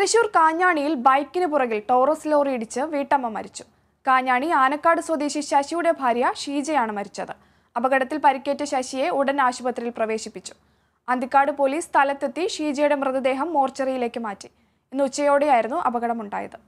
തൃശൂർ കാഞ്ഞാണിയിൽ ബൈക്കിന് പുറകിൽ Taurus lorry ഇടിച്ച് വീട്ടമ്മ മരിച്ചു കാഞ്ഞാണി ആനക്കാട് സ്വദേശി ശശിയുടെ ഭാര്യ ഷീജയാണ് മരിച്ചത് അപകടത്തിൽ പരിക്കേറ്റ ശശിയെ ഉടൻ ആശുപത്രിയിൽ പ്രവേശിപ്പിച്ചു അന്തിക്കാട് പോലീസ് സ്ഥലത്തെത്തി ഷീജയുടെ മൃതദേഹം മോർച്ചറിയിലേക്ക് മാറ്റി ഇന്ന് ഉച്ചയോടെയായിരുന്നു അപകടമുണ്ടായത്